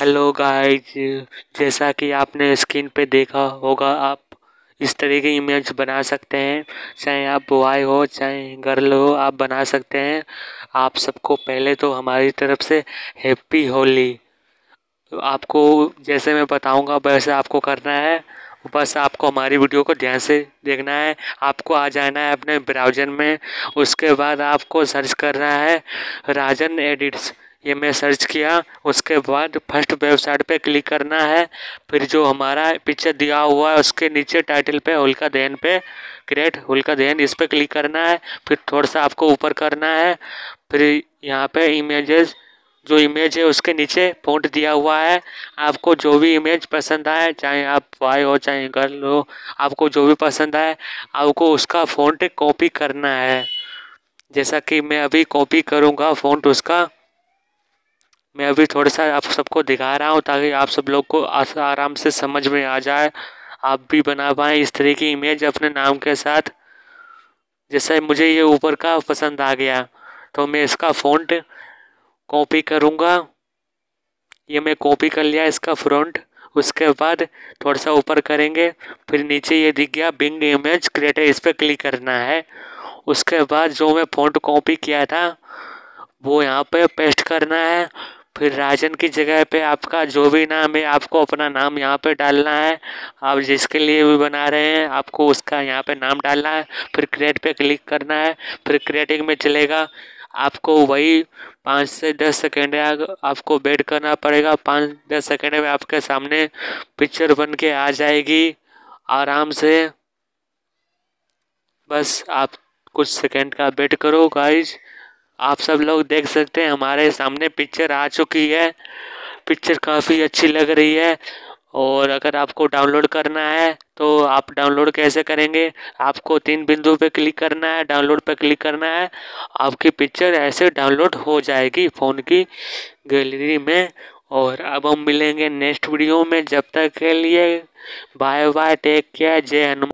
hello guys जैसा कि आपने स्क्रीन पे देखा होगा आप इस तरह की इमेज बना सकते हैं चाहे आप बॉय हो चाहे गर्ल हो आप बना सकते हैं आप सबको पहले तो हमारी तरफ से हैप्पी होली आपको जैसे मैं बताऊंगा वैसे आपको करना है बस आपको हमारी वीडियो को ध्यान से देखना है आपको आ जाना है अपने ब्राउज़र में उसके बाद आपको सर्च करना है राजन एडिट्स ये मैं सर्च किया उसके बाद फर्स्ट वेबसाइट पे क्लिक करना है फिर जो हमारा पिक्चर दिया हुआ है उसके नीचे टाइटल पे होलिका दहन पे क्रिएट होलिका दहन इस पर क्लिक करना है फिर थोड़ा सा आपको ऊपर करना है फिर यहाँ पे इमेजेस जो इमेज है उसके नीचे फोंट दिया हुआ है आपको जो भी इमेज पसंद आए चाहे आप बॉय हो चाहे गर्ल हो आपको जो भी पसंद आए आपको उसका फोन कॉपी करना है जैसा कि मैं अभी कॉपी करूँगा फोन उसका मैं अभी थोड़ा सा आप सबको दिखा रहा हूँ ताकि आप सब लोग को आराम से समझ में आ जाए आप भी बना पाएँ इस तरह की इमेज अपने नाम के साथ जैसे मुझे ये ऊपर का पसंद आ गया तो मैं इसका फ़ॉन्ट कॉपी करूँगा ये मैं कॉपी कर लिया इसका फ्रंट उसके बाद थोड़ा सा ऊपर करेंगे फिर नीचे ये दिख गया बिंग इमेज क्रिएटर इस पर क्लिक करना है उसके बाद जो मैं फ़ॉन्ट कॉपी किया था वो यहाँ पे पेस्ट करना है फिर राजन की जगह पे आपका जो भी नाम है आपको अपना नाम यहाँ पे डालना है आप जिसके लिए भी बना रहे हैं आपको उसका यहाँ पे नाम डालना है फिर क्रिएट पे क्लिक करना है फिर क्रिएटिंग में चलेगा आपको वही पाँच से दस सेकेंड आपको वेट करना पड़ेगा पाँच दस सेकेंड में आपके सामने पिक्चर बन के आ जाएगी आराम से बस आप कुछ सेकेंड का वेट करो गाइज आप सब लोग देख सकते हैं हमारे सामने पिक्चर आ चुकी है पिक्चर काफ़ी अच्छी लग रही है और अगर आपको डाउनलोड करना है तो आप डाउनलोड कैसे करेंगे आपको तीन बिंदु पे क्लिक करना है डाउनलोड पे क्लिक करना है आपकी पिक्चर ऐसे डाउनलोड हो जाएगी फ़ोन की गैलरी में और अब हम मिलेंगे नेक्स्ट वीडियो में जब तक के लिए बाय बाय टेक केयर जय हनुमान